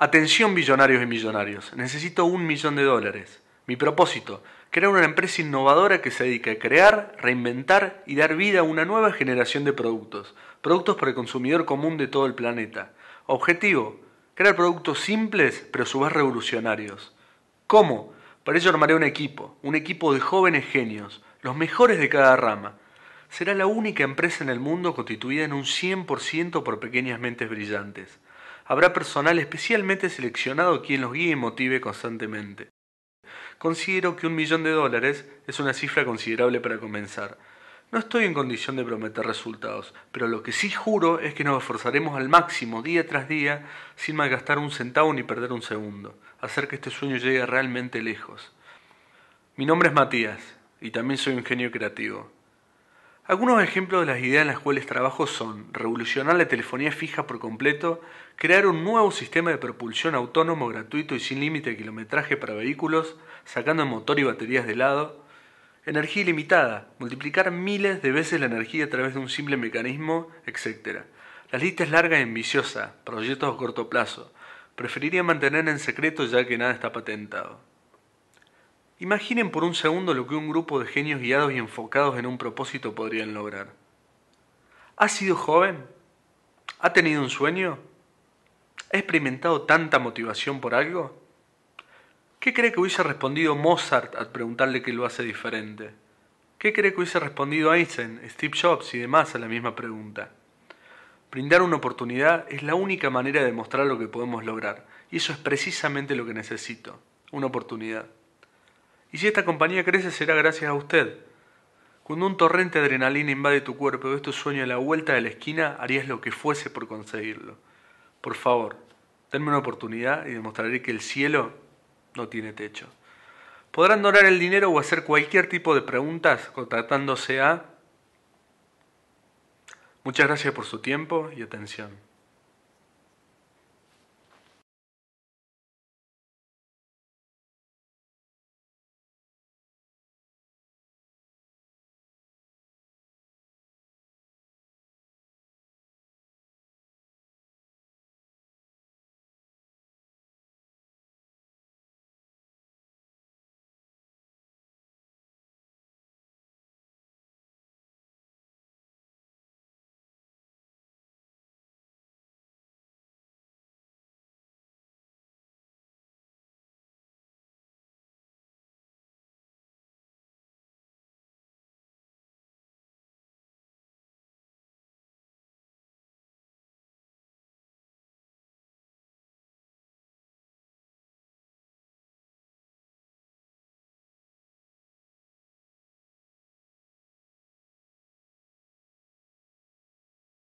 Atención billonarios y millonarios, necesito un millón de dólares. Mi propósito, crear una empresa innovadora que se dedique a crear, reinventar y dar vida a una nueva generación de productos, productos para el consumidor común de todo el planeta. Objetivo, crear productos simples pero a su vez revolucionarios. ¿Cómo? Para ello armaré un equipo, un equipo de jóvenes genios, los mejores de cada rama. Será la única empresa en el mundo constituida en un 100% por pequeñas mentes brillantes. Habrá personal especialmente seleccionado quien los guíe y motive constantemente. Considero que un millón de dólares es una cifra considerable para comenzar. No estoy en condición de prometer resultados, pero lo que sí juro es que nos esforzaremos al máximo día tras día sin malgastar un centavo ni perder un segundo, hacer que este sueño llegue realmente lejos. Mi nombre es Matías y también soy un genio creativo. Algunos ejemplos de las ideas en las cuales trabajo son revolucionar la telefonía fija por completo, crear un nuevo sistema de propulsión autónomo, gratuito y sin límite de kilometraje para vehículos, sacando el motor y baterías de lado, energía ilimitada, multiplicar miles de veces la energía a través de un simple mecanismo, etc. La lista es larga y ambiciosa, proyectos a corto plazo. Preferiría mantener en secreto ya que nada está patentado. Imaginen por un segundo lo que un grupo de genios guiados y enfocados en un propósito podrían lograr. ¿Ha sido joven? ¿Ha tenido un sueño? ¿Ha experimentado tanta motivación por algo? ¿Qué cree que hubiese respondido Mozart al preguntarle qué lo hace diferente? ¿Qué cree que hubiese respondido Einstein, Steve Jobs y demás a la misma pregunta? Brindar una oportunidad es la única manera de mostrar lo que podemos lograr, y eso es precisamente lo que necesito, una oportunidad. Y si esta compañía crece será gracias a usted. Cuando un torrente de adrenalina invade tu cuerpo y ves tu sueño a la vuelta de la esquina, harías lo que fuese por conseguirlo. Por favor, denme una oportunidad y demostraré que el cielo no tiene techo. Podrán donar el dinero o hacer cualquier tipo de preguntas contratándose a... Muchas gracias por su tiempo y atención.